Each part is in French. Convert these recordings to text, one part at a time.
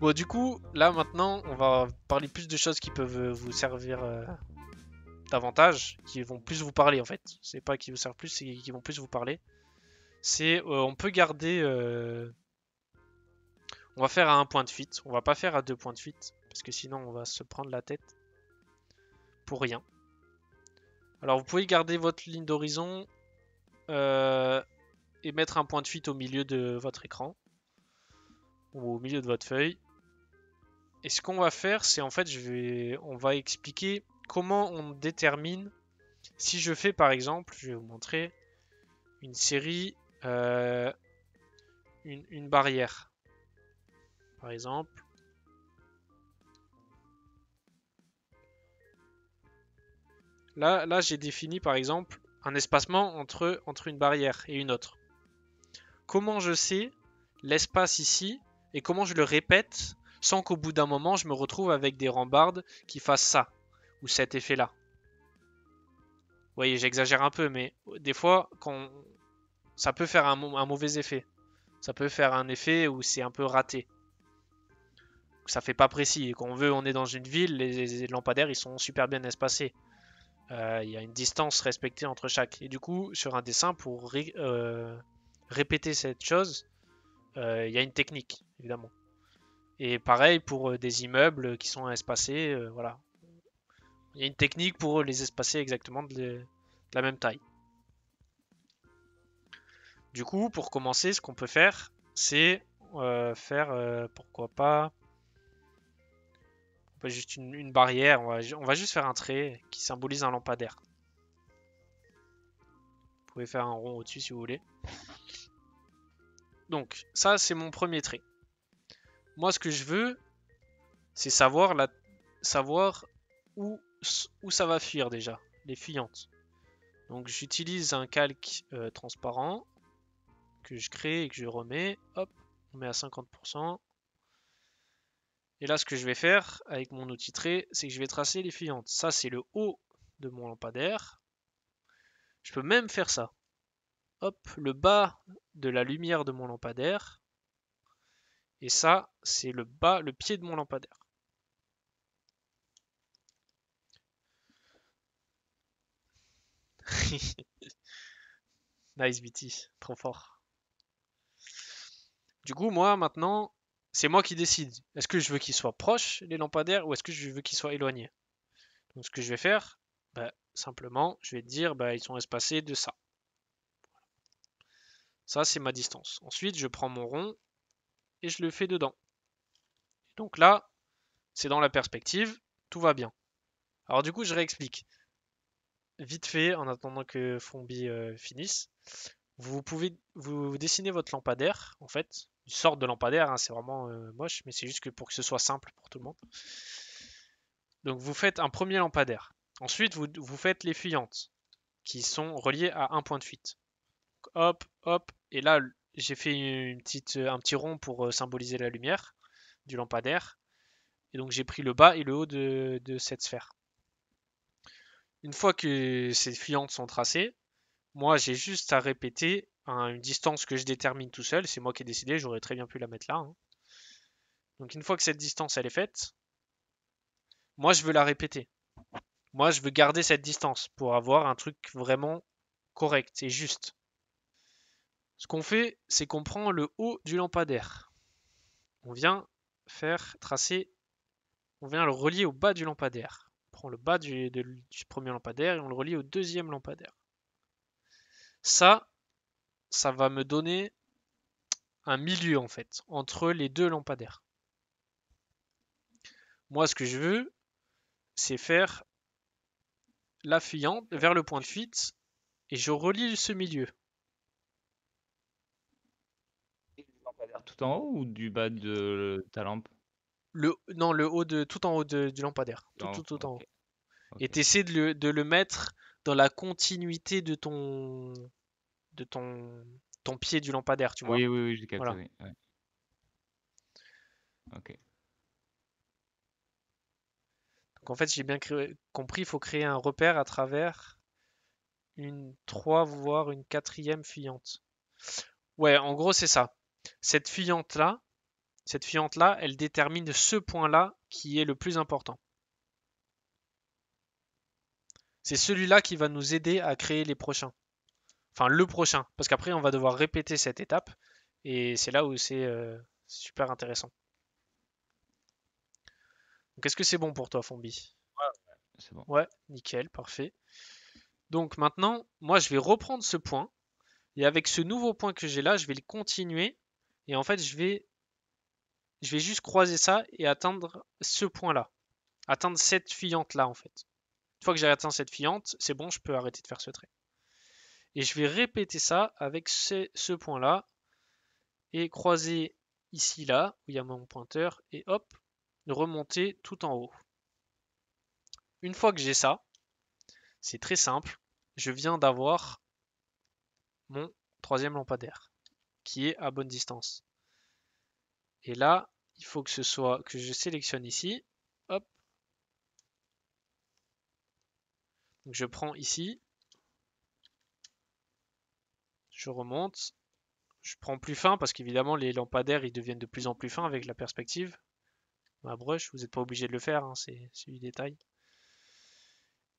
Bon, du coup, là maintenant, on va parler plus de choses qui peuvent euh, vous servir euh, ah. davantage, qui vont plus vous parler en fait. C'est pas qui vous servent plus, c'est qui vont plus vous parler. C'est, euh, on peut garder. On va faire à un point de fuite. On va pas faire à deux points de fuite, parce que sinon on va se prendre la tête pour rien. Alors vous pouvez garder votre ligne d'horizon et mettre un point de fuite au milieu de votre écran ou au milieu de votre feuille. Et ce qu'on va faire, c'est en fait, je vais, on va expliquer comment on détermine si je fais par exemple, je vais vous montrer une série, euh, une, une barrière. Par exemple, Là, là j'ai défini par exemple un espacement entre, entre une barrière et une autre. Comment je sais l'espace ici et comment je le répète sans qu'au bout d'un moment, je me retrouve avec des rambardes qui fassent ça, ou cet effet-là. Vous voyez, j'exagère un peu, mais des fois, quand ça peut faire un, mauvais effet. Ça peut faire un effet où c'est un peu raté. Ça fait pas précis. Quand on veut, on est dans une ville, les, lampadaires, ils sont super bien espacés. Euh, il y a une distance respectée entre chaque. Et du coup, sur un dessin, pour euh, répéter cette chose, euh, il y a une technique, évidemment. Et pareil pour euh, des immeubles qui sont espacés, euh, voilà. Il y a une technique pour euh, les espacer exactement de, la même taille. Du coup, pour commencer, ce qu'on peut faire, c'est faire, pourquoi pas, juste une, barrière, on va, juste faire un trait qui symbolise un lampadaire. Vous pouvez faire un rond au-dessus si vous voulez. Donc, ça, c'est mon premier trait. Moi, ce que je veux, c'est savoir, savoir où, ça va fuir déjà, les fuyantes. Donc j'utilise un calque euh, transparent que je crée et que je remets. Hop, on met à 50%. Et là, ce que je vais faire avec mon outil trait, c'est que je vais tracer les fuyantes. Ça, c'est le haut de mon lampadaire. Je peux même faire ça. Hop, le bas de la lumière de mon lampadaire. Et ça, c'est le bas, le pied de mon lampadaire. nice BT, trop fort. Du coup, moi maintenant, c'est moi qui décide. Est-ce que je veux qu'ils soient proches, les lampadaires, ou est-ce que je veux qu'ils soient éloignés Donc ce que je vais faire, bah, simplement, je vais dire, bah, ils sont espacés de ça. Ça, c'est ma distance. Ensuite, je prends mon rond et je le fais dedans. Donc là, c'est dans la perspective, tout va bien. Alors du coup, je réexplique. Vite fait, en attendant que Fombi euh, finisse, vous pouvez vous dessiner votre lampadaire, en fait, une sorte de lampadaire, hein, c'est vraiment euh, moche, mais c'est juste que pour que ce soit simple pour tout le monde. Donc vous faites un premier lampadaire. Ensuite, vous, faites les fuyantes, qui sont reliées à un point de fuite. hop, hop, et là, j'ai fait un petit rond pour euh, symboliser la lumière lampadaire. Et donc j'ai pris le bas et le haut de, cette sphère. Une fois que ces filantes sont tracées, moi j'ai juste à répéter une distance que je détermine tout seul. C'est moi qui ai décidé, j'aurais très bien pu la mettre là. Hein. Donc une fois que cette distance elle est faite, moi je veux la répéter. Moi je veux garder cette distance pour avoir un truc vraiment correct et juste. Ce qu'on fait, c'est qu'on prend le haut du lampadaire. On vient faire tracer, on vient le relier au bas du lampadaire. On prend le bas du, premier lampadaire et on le relie au deuxième lampadaire. Ça, ça va me donner un milieu en fait entre les deux lampadaires. Moi, ce que je veux, c'est faire la fuyante vers le point de fuite et je relie ce milieu. tout en haut ou du bas de ta lampe le, Non, le haut de, tout en haut de, du lampadaire. Tout, tout, en haut. Et tu essaies de le, mettre dans la continuité de ton, de ton, ton pied du lampadaire, tu vois. Oui, oui, oui, j'ai capté. Ok. Donc en fait, j'ai bien compris, il faut créer un repère à travers une trois, voire une quatrième fuyante. Ouais, en gros, c'est ça. Cette fuyante-là, cette là elle détermine ce point-là qui est le plus important. C'est celui-là qui va nous aider à créer les prochains. Enfin, le prochain. Parce qu'après, on va devoir répéter cette étape. Et c'est là où c'est euh, super intéressant. Donc, est-ce que c'est bon pour toi, Fombi Ouais, bon. Ouais, nickel, parfait. Donc, maintenant, moi, je vais reprendre ce point. Et avec ce nouveau point que j'ai là, je vais le continuer et en fait, je vais, je vais juste croiser ça et atteindre ce point-là. Atteindre cette filante là en fait. Une fois que j'ai atteint cette filante, c'est bon, je peux arrêter de faire ce trait. Et je vais répéter ça avec ce, ce point-là. Et croiser ici, là, où il y a mon pointeur. Et hop, remonter tout en haut. Une fois que j'ai ça, c'est très simple. Je viens d'avoir mon troisième lampadaire qui est à bonne distance. Et là, il faut que ce soit que je sélectionne ici. Hop. Donc je prends ici. Je remonte. Je prends plus fin parce qu'évidemment les lampadaires ils deviennent de plus en plus fins avec la perspective. Ma brush, vous n'êtes pas obligé de le faire, hein, c'est du détail.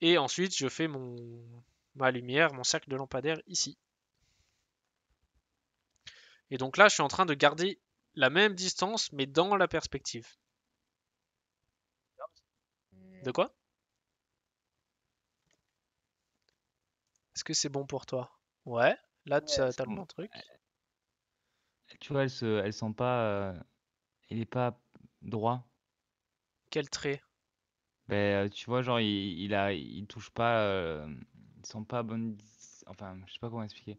Et ensuite je fais mon ma lumière, mon cercle de lampadaire ici. Et donc là, je suis en train de garder la même distance, mais dans la perspective. De quoi Est-ce que c'est bon pour toi Ouais, là, tu as le bon truc. Tu vois, elle, se, sent pas... il euh, est pas droit. Quel trait ben, euh, tu vois, genre, il, a, il touche pas, Ils euh, il sent pas bonne. Enfin, je sais pas comment expliquer.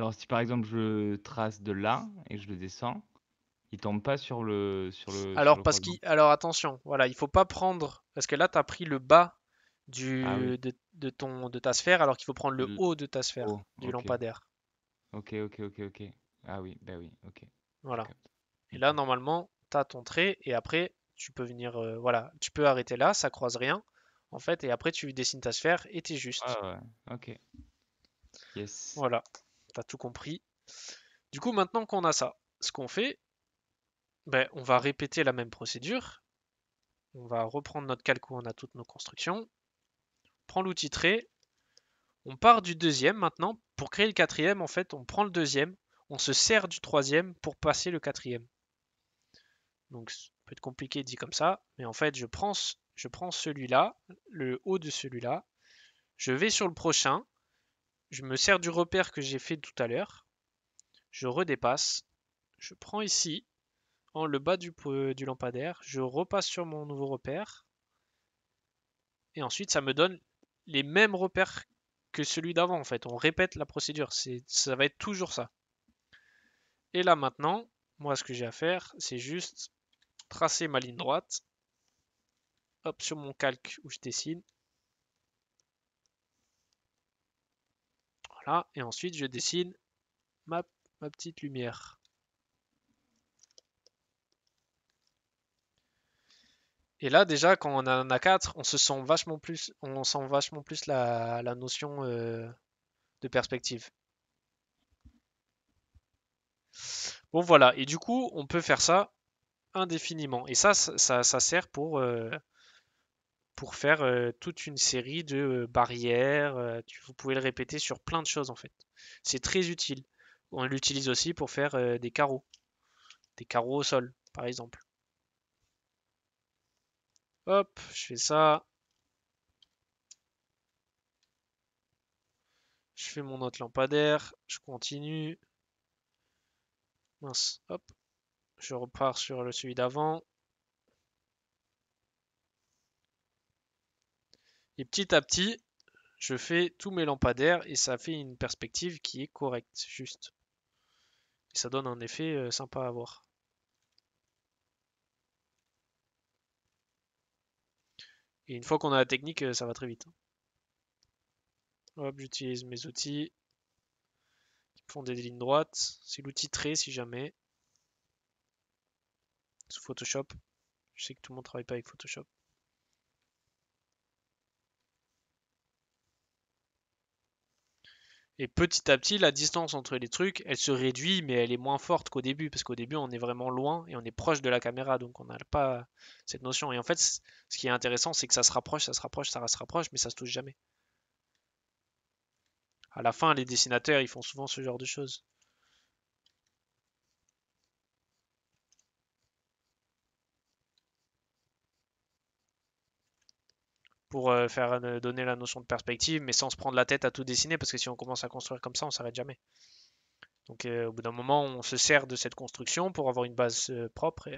Alors si par exemple je trace de là et je le descends, il tombe pas sur le. Sur le alors, parce Alors, attention, voilà, il faut pas prendre. Parce que là, tu as pris le bas du, ah de, ton, de ta sphère, alors qu'il faut prendre le, haut de ta sphère, du lampadaire. Ok, ok, ok, ok. Ah oui, bah oui, ok. Voilà. Et là, normalement, tu as ton trait, et après, tu peux venir. Euh, voilà, tu peux arrêter là, ça croise rien, en fait, et après, tu dessines ta sphère, et t'es juste. Ah ouais, ok. Yes. Voilà t'as tout compris. Du coup, maintenant qu'on a ça, ce qu'on fait, ben, on va répéter la même procédure. On va reprendre notre calque où on a toutes nos constructions. On prend l'outil trait. On part du deuxième maintenant. Pour créer le quatrième, en fait, on prend le deuxième. On se sert du troisième pour passer le quatrième. Donc, ça peut être compliqué dit comme ça. Mais en fait, je je prends celui-là, le haut de celui-là. Je vais sur le prochain. Je me sers du repère que j'ai fait tout à l'heure. Je redépasse. Je prends ici, en le bas euh, du, lampadaire. Je repasse sur mon nouveau repère. Et ensuite, ça me donne les mêmes repères que celui d'avant, en fait. On répète la procédure. Ça va être toujours ça. Et là, maintenant, moi, ce que j'ai à faire, c'est juste tracer ma ligne droite. Hop, sur mon calque où je dessine. et ensuite je dessine ma, petite lumière. Et là, déjà, quand on en a 4, on se sent vachement plus, on sent vachement plus la, notion euh, de perspective. Bon, voilà. Et du coup, on peut faire ça indéfiniment. Et ça, ça, ça sert pour, euh, pour faire euh, toute une série de euh, barrières. Euh, vous pouvez le répéter sur plein de choses en fait. C'est très utile. On l'utilise aussi pour faire des carreaux. Des carreaux au sol, par exemple. Hop, je fais ça. Je fais mon autre lampadaire. Je continue. Mince, hop. Je repars sur le celui d'avant. Et petit à petit, je fais tous mes lampadaires et ça fait une perspective qui est correcte, juste. Et ça donne un effet euh, sympa à voir. Et une fois qu'on a la technique, euh, ça va très vite. Hein. Hop, j'utilise mes outils qui font des lignes droites. C'est l'outil trait si jamais. Sous Photoshop. Je sais que tout le monde ne travaille pas avec Photoshop. Et petit à petit, la distance entre les trucs, elle se réduit, mais elle est moins forte qu'au début, parce qu'au début, on est vraiment loin et on est proche de la caméra, donc on n'a pas cette notion. Et en fait, ce qui est intéressant, c'est que ça se rapproche, ça se rapproche, ça se rapproche, mais ça se touche jamais. À la fin, les dessinateurs, ils font souvent ce genre de choses. pour euh, faire euh, donner la notion de perspective, mais sans se prendre la tête à tout dessiner, parce que si on commence à construire comme ça, on s'arrête jamais. Donc euh, au bout d'un moment, on se sert de cette construction pour avoir une base propre.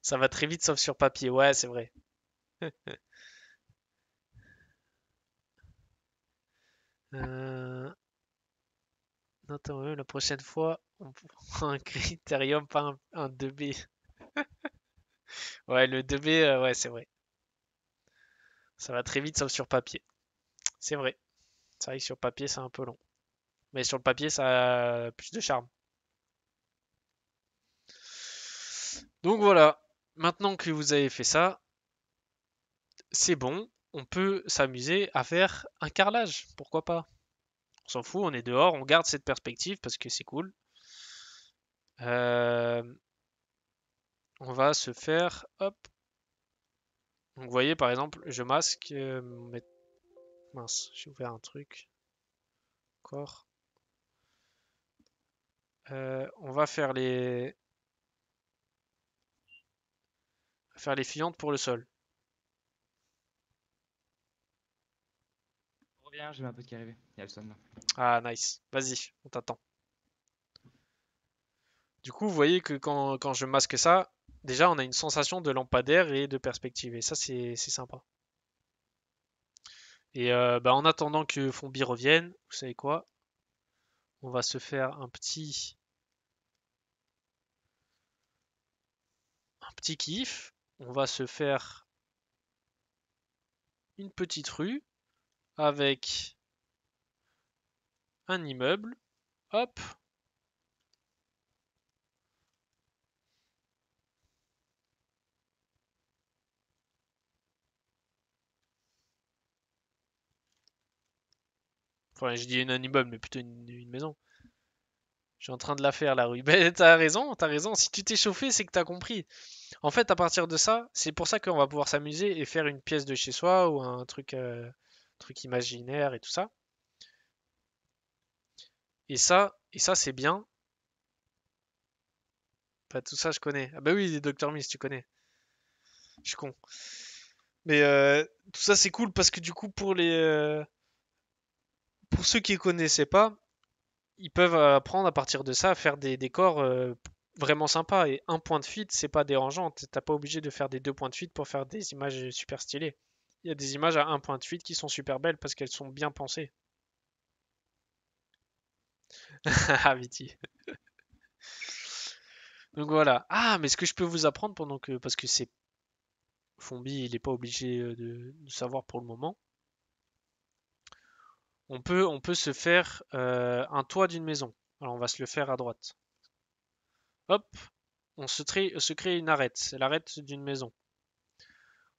Ça va très vite, sauf sur papier. Ouais, c'est vrai. la prochaine fois, on prend un critérium, pas un, un 2B. ouais, le 2B, ouais, c'est vrai. Ça va très vite, sauf sur papier. C'est vrai. C'est vrai que sur papier, c'est un peu long. Mais sur le papier, ça a plus de charme. Donc voilà. Maintenant que vous avez fait ça, c'est bon. On peut s'amuser à faire un carrelage. Pourquoi pas On s'en fout, on est dehors, on garde cette perspective parce que c'est cool. Euh, on va se faire hop, donc vous voyez par exemple, je masque... Euh, Mince, j'ai ouvert un truc. Encore. Euh, on va faire les... On faire les filantes pour le sol. reviens, j'ai ma pote qui est arrivée. Il y a le son là. Ah nice, vas-y, on t'attend. Du coup, vous voyez que quand je masque ça, Déjà, on a une sensation de lampadaire et de perspective, et ça, c'est sympa. Et euh, bah, en attendant que Fombi revienne, vous savez quoi On va se faire un petit... Un petit kiff. On va se faire une petite rue avec un immeuble. Hop, Enfin, je dis un immeuble, mais plutôt une, maison. Je suis en train de la faire, la rue. Ben, t'as raison, t'as raison. Si tu t'es chauffé, c'est que t'as compris. En fait, à partir de ça, c'est pour ça qu'on va pouvoir s'amuser et faire une pièce de chez soi ou un truc, euh, truc imaginaire et tout ça. Et ça, et ça c'est bien. Pas tout ça, je connais. Ah ben oui, les Dr. Miss, tu connais. Je suis con. Mais euh, tout ça, c'est cool parce que du coup, pour les... Euh, pour ceux qui ne connaissaient pas, ils peuvent apprendre à partir de ça à faire des décors euh, vraiment sympas. Et un point de fuite, c'est pas dérangeant. T'as pas obligé de faire des deux points de fuite pour faire des images super stylées. Il y a des images à un point de fuite qui sont super belles parce qu'elles sont bien pensées. ah, Viti. Donc voilà. Ah, mais ce que je peux vous apprendre pendant que. Parce que c'est. Fombi, il n'est pas obligé euh, de savoir pour le moment on peut, on peut se faire euh, un toit d'une maison. Alors on va se le faire à droite. Hop, on se, crée une arête. C'est l'arête d'une maison.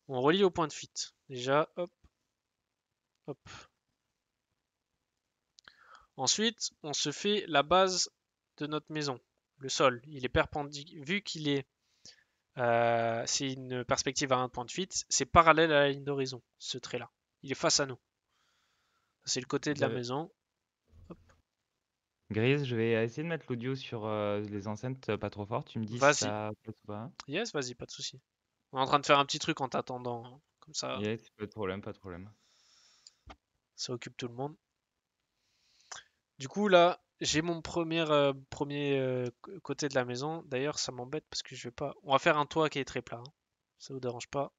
On relie au point de fuite. Déjà, hop, hop. Ensuite, on se fait la base de notre maison. Le sol, il est perpendiculaire. Vu qu'il est... Euh, c'est une perspective à un point de fuite, c'est parallèle à la ligne d'horizon, ce trait-là. Il est face à nous. C'est le côté de la maison. Grise, je vais essayer de mettre l'audio sur euh, les enceintes euh, pas trop fort. Tu me dis si ça pas. Yes, vas-y, pas de souci. On est en train de faire un petit truc en t'attendant. Hein. Comme ça, Yes, pas de problème, pas de problème. ça occupe tout le monde. Du coup, là, j'ai mon premier, euh, premier côté de la maison. D'ailleurs, ça m'embête parce que je vais pas. On va faire un toit qui est très plat. Hein. Ça vous dérange pas.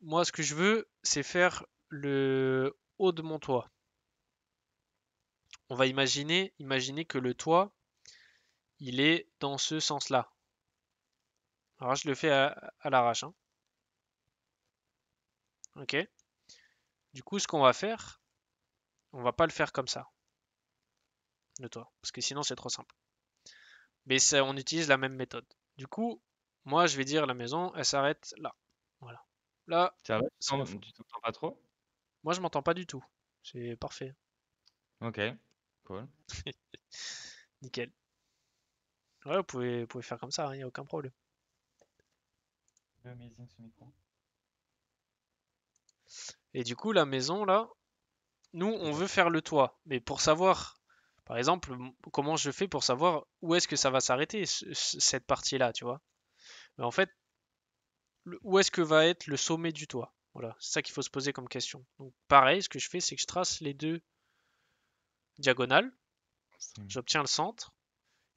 Moi, ce que je veux, c'est faire le haut de mon toit. On va imaginer, imaginer que le toit, il est dans ce sens-là. Alors je le fais à, l'arrache. Hein. Ok. Du coup, ce qu'on va faire, on va pas le faire comme ça. Le toit. Parce que sinon, c'est trop simple. Mais ça, on utilise la même méthode. Du coup, moi, je vais dire la maison, elle s'arrête là. Voilà. Là, ça va, pas trop moi, je m'entends pas du tout. C'est parfait. Ok, cool. Nickel. Ouais, vous pouvez, pouvez faire comme ça, il hein, a aucun problème. Et du coup, la maison, là, nous, on veut faire le toit. Mais pour savoir, par exemple, comment je fais pour savoir où est-ce que ça va s'arrêter, cette partie-là, tu vois. Mais en fait, où est-ce que va être le sommet du toit voilà, c'est ça qu'il faut se poser comme question. Donc pareil, ce que je fais, c'est que je trace les deux diagonales. J'obtiens le centre.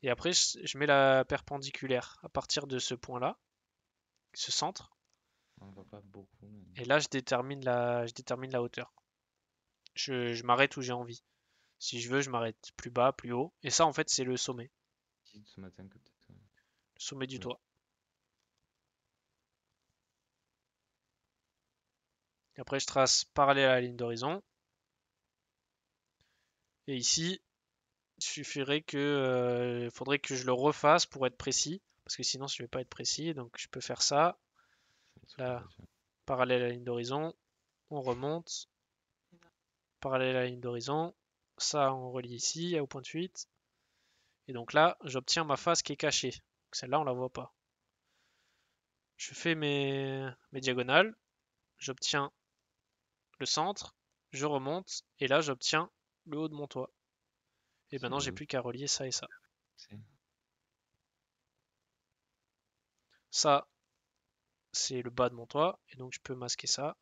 Et après, je mets la perpendiculaire à partir de ce point-là, ce centre. Et là, je détermine la, je détermine la hauteur. Je, m'arrête où j'ai envie. Si je veux, je m'arrête plus bas, plus haut. Et ça, en fait, c'est le sommet. le sommet du toit. après, je trace parallèle à la ligne d'horizon. Et ici, il suffirait que, euh, faudrait que je le refasse pour être précis, parce que sinon je ne vais pas être précis. Donc je peux faire ça. Là, parallèle à la ligne d'horizon, on remonte. Parallèle à la ligne d'horizon, ça on relie ici au point de fuite. Et donc là, j'obtiens ma face qui est cachée. Celle-là, on ne la voit pas. Je fais mes, mes diagonales, j'obtiens centre, je remonte, et là j'obtiens le haut de mon toit. Et maintenant j'ai plus qu'à relier ça et ça. Ça, c'est le bas de mon toit, et donc je peux masquer ça.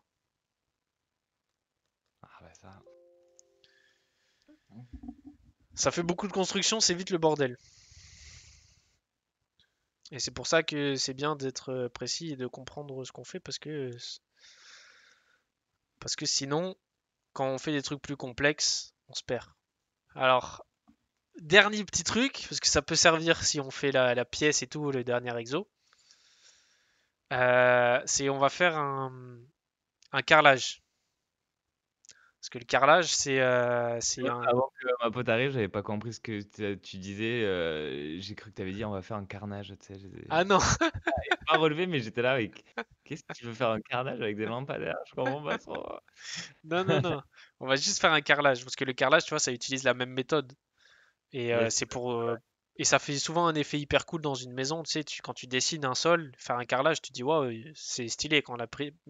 Ah, bah, ça. Ça fait beaucoup de construction, c'est vite le bordel. Et c'est pour ça que c'est bien d'être euh, précis et de comprendre ce qu'on fait parce que parce que sinon, quand on fait des trucs plus complexes, on se perd. Alors, dernier petit truc, parce que ça peut servir si on fait la, pièce et tout, le dernier exo. Euh, c'est on va faire un, un carrelage. Parce que le carrelage, c'est. Euh, avant que ma pote arrive, j'avais pas compris ce que tu disais. Euh, j'ai cru que tu avais dit on va faire un carnage. Ah non ah, Pas relevé, mais j'étais là avec. Qu'est-ce que tu veux faire un carnage avec des lampadaires Je comprends pas trop. non, non, non. On va juste faire un carrelage. Parce que le carrelage, tu vois, ça utilise la même méthode. Et euh, c'est pour. Et ça fait souvent un effet hyper cool dans une maison. Tu sais, tu, quand tu dessines un sol, faire un carrelage, tu dis waouh, c'est stylé. Quand la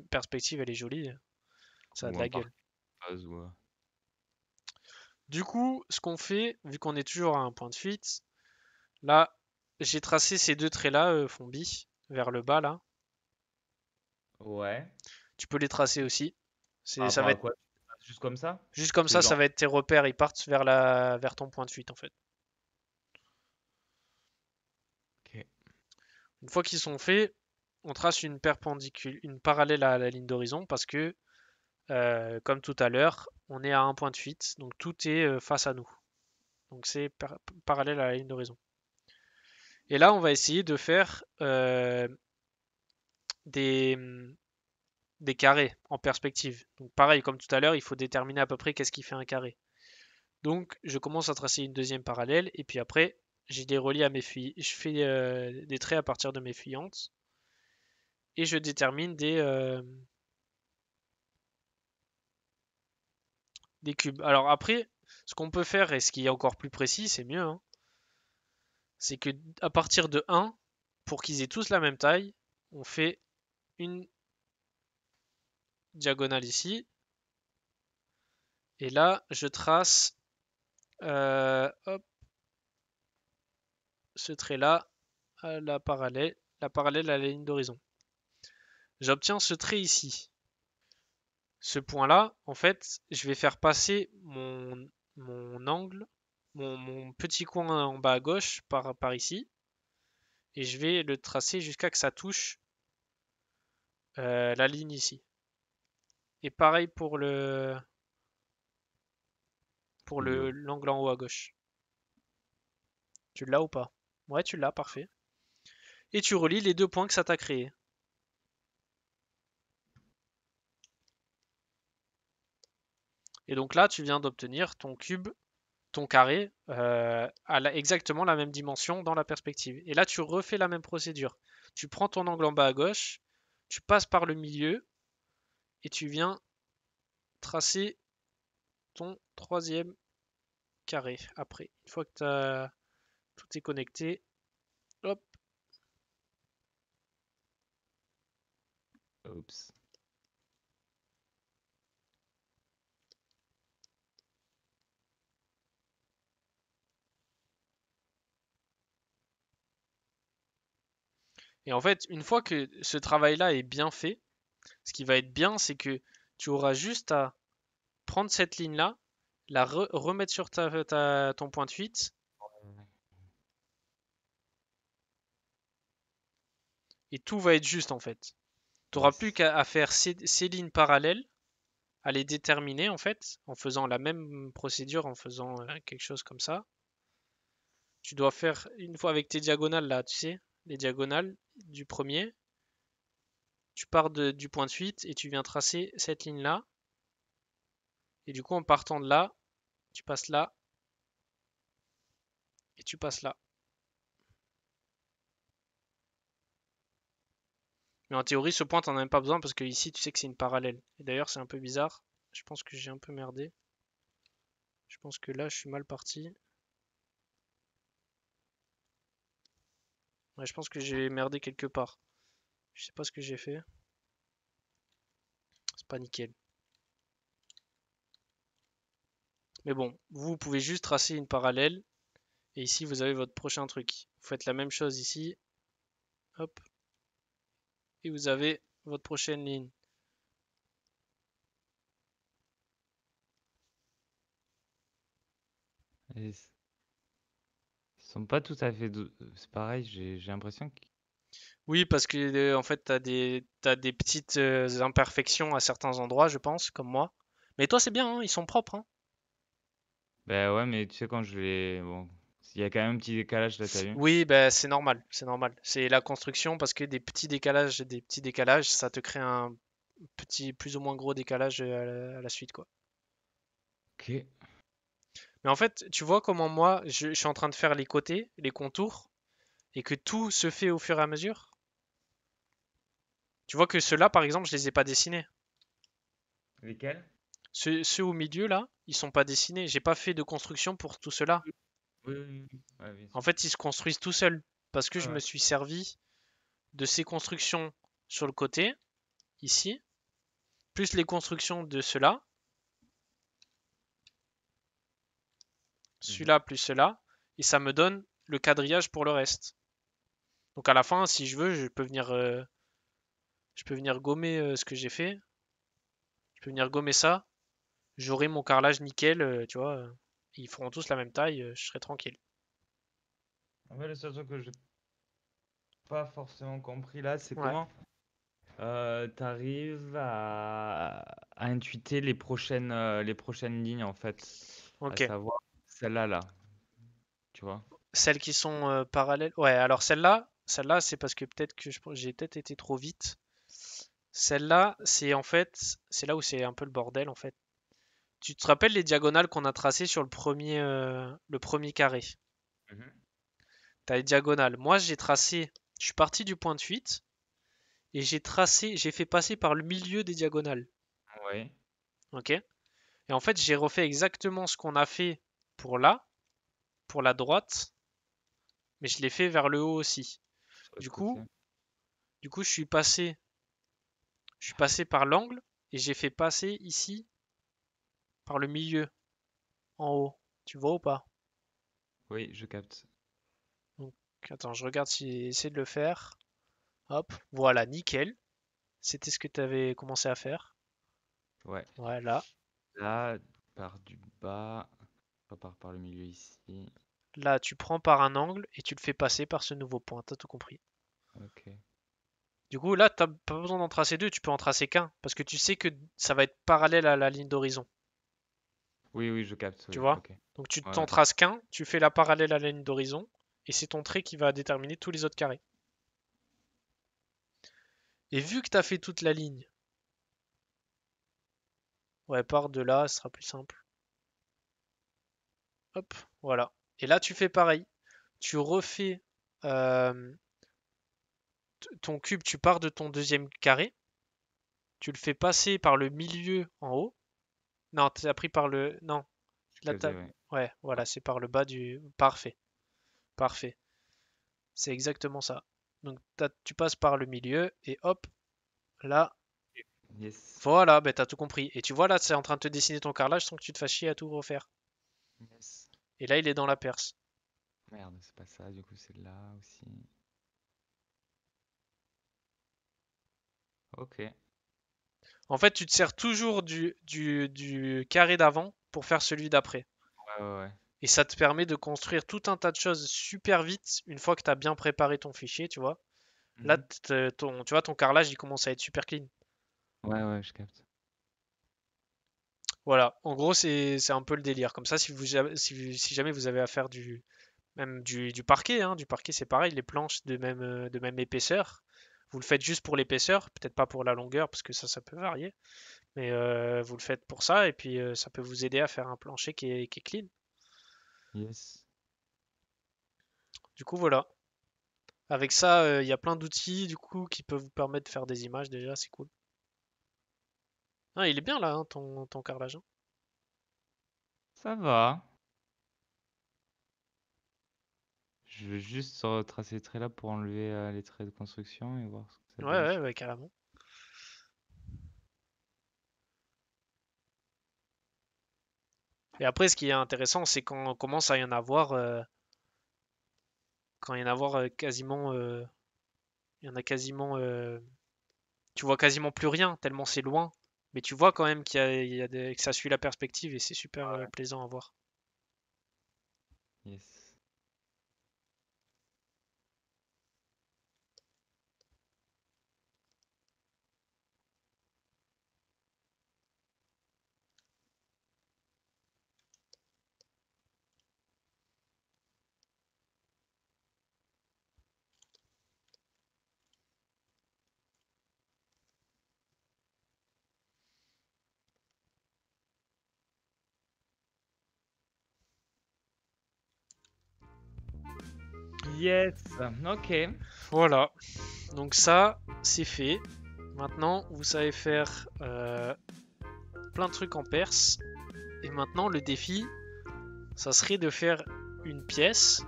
perspective, elle est jolie, ça a de la gueule. Euh. Du coup, ce qu'on fait, vu qu'on est toujours à un point de fuite, là, j'ai tracé ces deux traits-là, euh, Fombi, vers le bas, là. Ouais. Tu peux les tracer aussi. C'est, ça va être... Juste comme ça Juste comme ça, ça va être tes repères, ils partent vers, la... vers ton point de fuite, en fait. Une fois qu'ils sont faits, on trace une perpendicule, une parallèle à la ligne d'horizon, parce que euh, comme tout à l'heure, on est à un point de fuite, donc tout est euh, face à nous. Donc c'est parallèle à la ligne d'horizon. Et là, on va essayer de faire euh, des, carrés en perspective. Donc pareil, comme tout à l'heure, il faut déterminer à peu près qu'est-ce qui fait un carré. Donc je commence à tracer une deuxième parallèle, et puis après, j'ai des reliés à mes filles. Je fais des traits à partir de mes fuyantes et je détermine des des cubes. Alors après, ce qu'on peut faire, et ce qui est encore plus précis, c'est mieux, hein, c'est que à partir de 1, pour qu'ils aient tous la même taille, on fait une diagonale ici. Et là, je trace euh, ce trait-là à la parallèle, la parallèle à la ligne d'horizon. J'obtiens ce trait ici ce point-là, en fait, je vais faire passer mon, angle, mon, petit coin en bas à gauche par, par ici. Et je vais le tracer jusqu'à ce que ça touche euh, la ligne ici. Et pareil pour le pour le l'angle en haut à gauche. Tu l'as ou pas Ouais, tu l'as, parfait. Et tu relis les deux points que ça t'a créé. Et donc là, tu viens d'obtenir ton cube, ton carré, euh, à exactement la même dimension dans la perspective. Et là, tu refais la même procédure. Tu prends ton angle en bas à gauche, tu passes par le milieu, et tu viens tracer ton troisième carré après. Une fois que tout est connecté, hop. Oups. Et en fait, une fois que ce travail-là est bien fait, ce qui va être bien, c'est que tu auras juste à prendre cette ligne-là, la remettre sur ta, ton point de fuite. Et tout va être juste en fait. Tu n'auras plus qu'à faire ces, lignes parallèles, à les déterminer en fait, en faisant la même procédure, en faisant euh, quelque chose comme ça. Tu dois faire une fois avec tes diagonales là, tu sais, les diagonales du premier. Tu pars de, du point de suite et tu viens tracer cette ligne-là. Et du coup, en partant de là, tu passes là. Et tu passes là. Mais en théorie, ce point, t'en as même pas besoin parce que ici, tu sais que c'est une parallèle. Et d'ailleurs, c'est un peu bizarre. Je pense que j'ai un peu merdé. Je pense que là, je suis mal parti. je pense que j'ai merdé quelque part. Je sais pas ce que j'ai fait. C'est pas nickel. Mais bon, vous pouvez juste tracer une parallèle. Et ici, vous avez votre prochain truc. Vous faites la même chose ici. Hop. Et vous avez votre prochaine ligne sont pas tout à fait. C'est pareil, j'ai l'impression que. Oui, parce que euh, en fait, tu as des, as des petites euh, imperfections à certains endroits, je pense, comme moi. Mais toi, c'est bien, hein, ils sont propres. Hein. Bah ouais, mais tu sais, quand je les. Bon, il y a quand même un petit décalage là, t'as vu Oui, ben c'est normal, c'est normal. C'est la construction, parce que des petits décalages, des petits décalages, ça te crée un petit, plus ou moins gros décalage à la, à la suite, quoi. Ok. Mais en fait, tu vois comment moi, je, suis en train de faire les côtés, les contours, et que tout se fait au fur et à mesure. Tu vois que ceux-là, par exemple, je les ai pas dessinés. Lesquels ceux, au milieu, là, ils sont pas dessinés. J'ai pas fait de construction pour tout cela. Oui, oui, en fait, ils se construisent tout seuls. Parce que je me suis servi de ces constructions sur le côté, ici, plus les constructions de ceux-là, Mmh. celui-là plus cela, et ça me donne le quadrillage pour le reste. Donc à la fin, si je veux, je peux venir, euh, je peux venir gommer euh, ce que j'ai fait. Je peux venir gommer ça. J'aurai mon carrelage nickel, euh, tu vois. Ils feront tous la même taille, je serai tranquille. le seul truc que j'ai pas forcément compris là, c'est comment euh, t'arrives à, à intuiter les prochaines, les prochaines lignes en fait. Ok. À savoir celle-là, là. Tu vois Celles qui sont euh, parallèles. Ouais, alors celle-là, celle-là, c'est parce que peut-être que j'ai peut-être été trop vite. Celle-là, c'est en fait, c'est là où c'est un peu le bordel en fait. Tu te rappelles les diagonales qu'on a tracées sur le premier, euh, le premier carré mmh T'as les diagonales. Moi, j'ai tracé, je suis parti du point de fuite et j'ai tracé, j'ai fait passer par le milieu des diagonales. Ouais. Ok. Et en fait, j'ai refait exactement ce qu'on a fait pour là, pour la droite, mais je l'ai fait vers le haut aussi. Du coup, du coup, je suis passé, je suis passé par l'angle et j'ai fait passer ici par le milieu en haut. Tu vois ou pas Oui, je capte. Donc, attends, je regarde si j'ai de le faire. Hop, voilà, nickel. C'était ce que tu avais commencé à faire. Ouais. Voilà. Là, par du bas par le milieu ici. Là, tu prends par un angle et tu le fais passer par ce nouveau point. T'as tout compris. Ok. Du coup, là, t'as pas besoin d'en tracer deux, tu peux en tracer qu'un. Parce que tu sais que ça va être parallèle à la ligne d'horizon. Oui, oui, je capte. Tu vois Donc tu t'en traces qu'un, tu fais la parallèle à la ligne d'horizon, et c'est ton trait qui va déterminer tous les autres carrés. Et vu que t'as fait toute la ligne, ouais, par de là, ce sera plus simple. Hop, voilà. Et là, tu fais pareil. Tu refais euh, ton cube, tu pars de ton deuxième carré. Tu le fais passer par le milieu en haut. Non, tu as pris par le... Non. ouais. voilà, c'est par le bas du... Parfait. Parfait. C'est exactement ça. Donc tu passes par le milieu et hop, là. Yes. Voilà, ben, as tout compris. Et tu vois là, c'est en train de te dessiner ton carrelage sans que tu te fasses chier à tout refaire. Yes. Et là, il est dans la Perse. Merde, c'est pas ça, du coup, c'est là aussi. Ok. En fait, tu te sers toujours du, du, du carré d'avant pour faire celui d'après. Ouais, ouais, Et ça te permet de construire tout un tas de choses super vite une fois que tu as bien préparé ton fichier, tu vois. Là, mhm. ton, tu vois, ton carrelage, il commence à être super clean. Ouais, ouais, je capte. Voilà, en gros, c'est un peu le délire. Comme ça, si, vous, jamais vous avez affaire du, même du, parquet, hein. du parquet c'est pareil, les planches de même, euh, de même épaisseur, vous le faites juste pour l'épaisseur, peut-être pas pour la longueur, parce que ça, ça peut varier, mais euh, vous le faites pour ça, et puis euh, ça peut vous aider à faire un plancher qui est, qui clean. Yes. Du coup, voilà. Avec ça, il y a plein d'outils du coup qui peuvent vous permettre de faire des images déjà, c'est cool. Ah, il est bien là, hein, ton, ton carrelage. Hein. Ça va. Je vais juste retracer les traits là pour enlever euh, les traits de construction et voir ce que ça Ouais, ouais, ouais, carrément. Et après, ce qui est intéressant, c'est qu'on commence à y en avoir, euh, quand il y en a avoir euh, quasiment, il y en a quasiment, tu vois quasiment plus rien tellement c'est loin. Mais tu vois quand même qu'il y a, que ça suit la perspective et c'est super euh, plaisant à voir. Yes. Yes, ok. Voilà. Donc ça, c'est fait. Maintenant, vous savez faire euh, plein de trucs en perse. Et maintenant, le défi, ça serait de faire une pièce.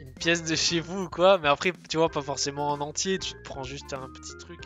Une pièce de chez vous ou quoi. Mais après, tu vois, pas forcément en entier. Tu te prends juste un petit truc.